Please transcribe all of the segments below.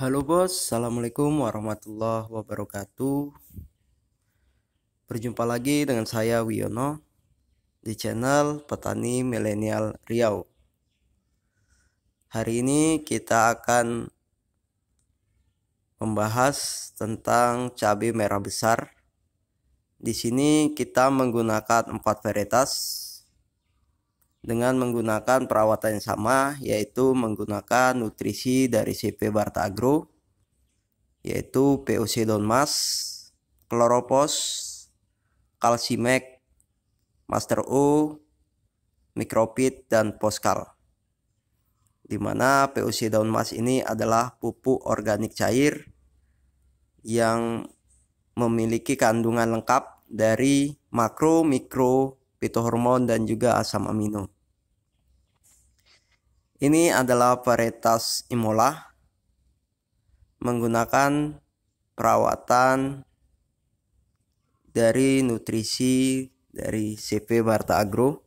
Halo bos, Assalamualaikum warahmatullahi wabarakatuh Berjumpa lagi dengan saya Wiono Di channel Petani Milenial Riau Hari ini kita akan Membahas tentang cabai merah besar Di sini kita menggunakan empat varietas dengan menggunakan perawatan yang sama yaitu menggunakan nutrisi dari CP Barta Agro yaitu POC daun mas, kloropos, kalsimek, master O, mikropit dan poskal. Di mana POC daun mas ini adalah pupuk organik cair yang memiliki kandungan lengkap dari makro, mikro, fitohormon dan juga asam amino. Ini adalah varietas Imola menggunakan perawatan dari nutrisi dari CP Barta Agro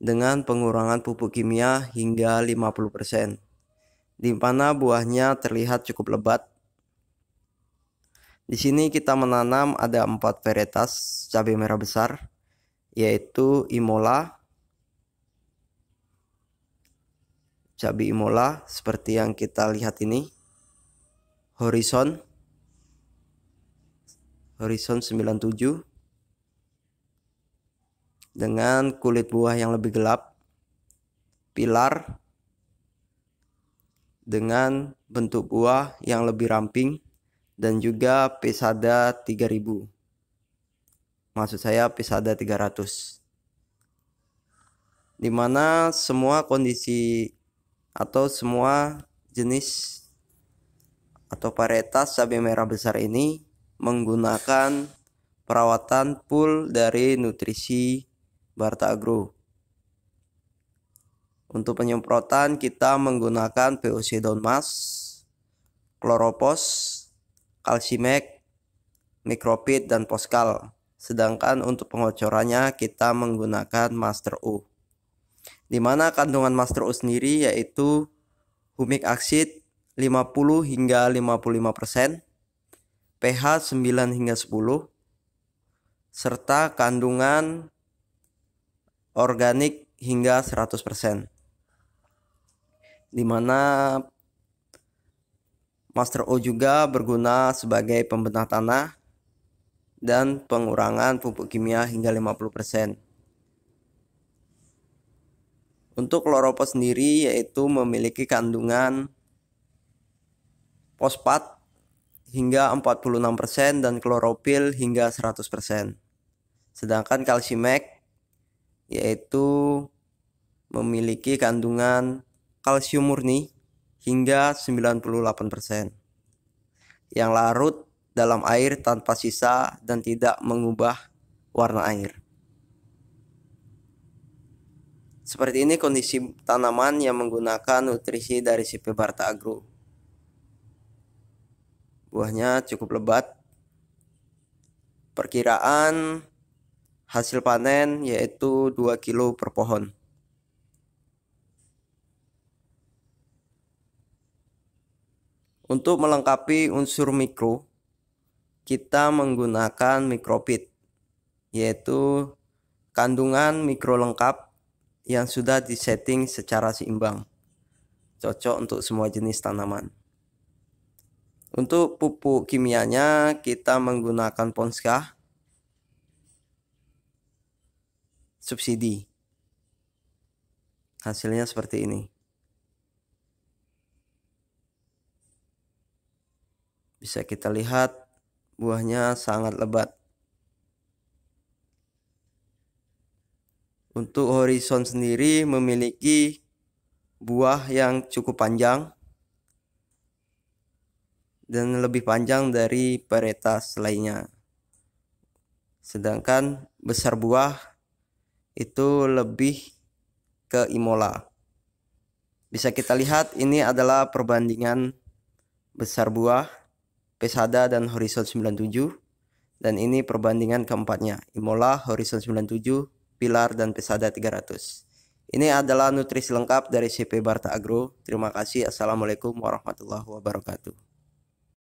dengan pengurangan pupuk kimia hingga 50%. Di mana buahnya terlihat cukup lebat di sini kita menanam ada empat varietas cabai merah besar yaitu Imola, cabai Imola seperti yang kita lihat ini, Horizon, Horizon 97 dengan kulit buah yang lebih gelap, pilar dengan bentuk buah yang lebih ramping dan juga Pesada 3000. Maksud saya Pesada 300. Dimana semua kondisi atau semua jenis atau varietas cabai merah besar ini menggunakan perawatan full dari nutrisi Barta Agro. Untuk penyemprotan kita menggunakan POC daun mas, kloropos, Kalsimek, mikropit, dan Poskal. Sedangkan untuk pengocorannya kita menggunakan Master U. Di mana kandungan Master U sendiri yaitu humic acid 50 hingga 55%, pH 9 hingga 10, serta kandungan organik hingga 100%. Di mana Master O juga berguna sebagai pembenah tanah dan pengurangan pupuk kimia hingga 50%. Untuk kloropos sendiri yaitu memiliki kandungan fosfat hingga 46% dan klorofil hingga 100%. Sedangkan kalsimek yaitu memiliki kandungan kalsium murni hingga 98%. Yang larut dalam air tanpa sisa dan tidak mengubah warna air. Seperti ini kondisi tanaman yang menggunakan nutrisi dari CP Barta Agro. Buahnya cukup lebat. Perkiraan hasil panen yaitu 2 kilo per pohon. Untuk melengkapi unsur mikro, kita menggunakan mikropit, yaitu kandungan mikro lengkap yang sudah disetting secara seimbang. Cocok untuk semua jenis tanaman. Untuk pupuk kimianya kita menggunakan Ponska subsidi. Hasilnya seperti ini. Bisa kita lihat buahnya sangat lebat. Untuk horizon sendiri memiliki buah yang cukup panjang dan lebih panjang dari varietas lainnya. Sedangkan besar buah itu lebih ke Imola. Bisa kita lihat ini adalah perbandingan besar buah Pesada dan Horizon 97 dan ini perbandingan keempatnya Imola, Horizon 97, Pilar dan Pesada 300. Ini adalah nutrisi lengkap dari CP Barta Agro. Terima kasih. Assalamualaikum warahmatullahi wabarakatuh.